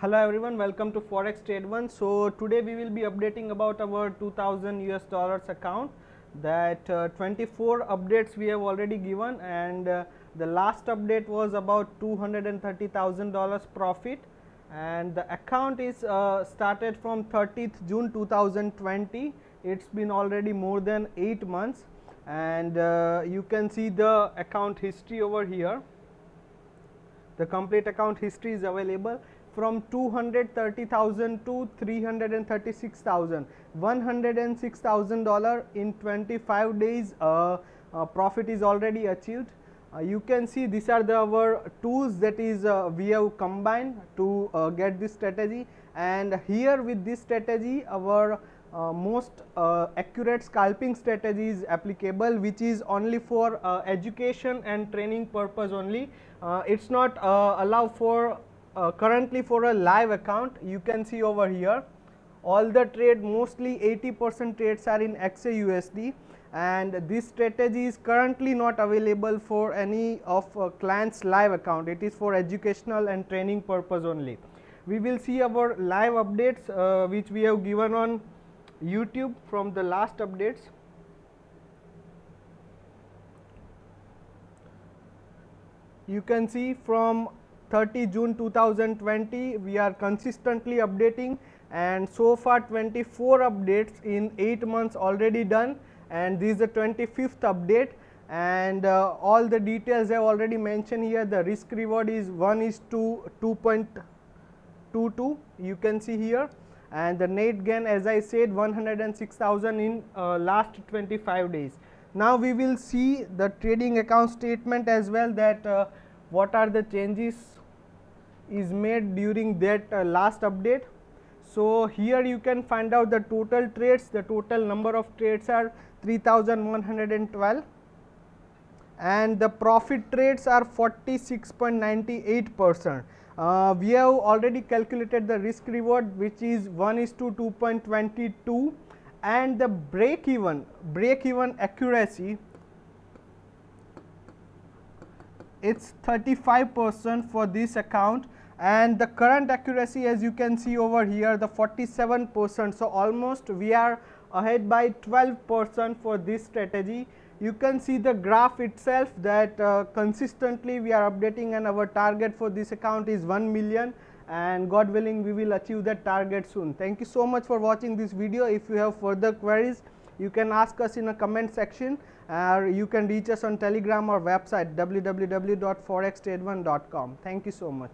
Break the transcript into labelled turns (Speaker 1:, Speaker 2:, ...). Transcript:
Speaker 1: hello everyone welcome to forex trade one so today we will be updating about our 2000 us dollars account that uh, 24 updates we have already given and uh, the last update was about 230000 dollars profit and the account is uh, started from 30th june 2020 it's been already more than 8 months and uh, you can see the account history over here the complete account history is available from 230,000 to 336,000 106,000 dollar in 25 days uh, uh, profit is already achieved uh, you can see these are the our tools that is uh, we have combined to uh, get this strategy and here with this strategy our uh, most accurate scalping strategy is applicable which is only for education and training purpose only it's not allow for uh, currently for a live account you can see over here all the trade mostly 80% trades are in XAUSD and this strategy is currently not available for any of uh, clients live account it is for educational and training purpose only we will see our live updates uh, which we have given on youtube from the last updates you can see from 30 June 2020 we are consistently updating and so far 24 updates in 8 months already done and this is the 25th update and uh, all the details I have already mentioned here the risk reward is 1 is to 2.22 you can see here and the net gain as I said 106,000 in uh, last 25 days. Now we will see the trading account statement as well that uh, what are the changes is made during that uh, last update. So, here you can find out the total trades, the total number of trades are 3112 and the profit rates are 46.98 percent. Uh, we have already calculated the risk reward which is 1 is to 2.22 and the break even break even accuracy it's 35% for this account and the current accuracy as you can see over here the 47% so almost we are ahead by 12% for this strategy you can see the graph itself that uh, consistently we are updating and our target for this account is 1 million and God willing we will achieve that target soon. Thank you so much for watching this video. If you have further queries you can ask us in a comment section or you can reach us on telegram or website www.forextrade1.com. Thank you so much.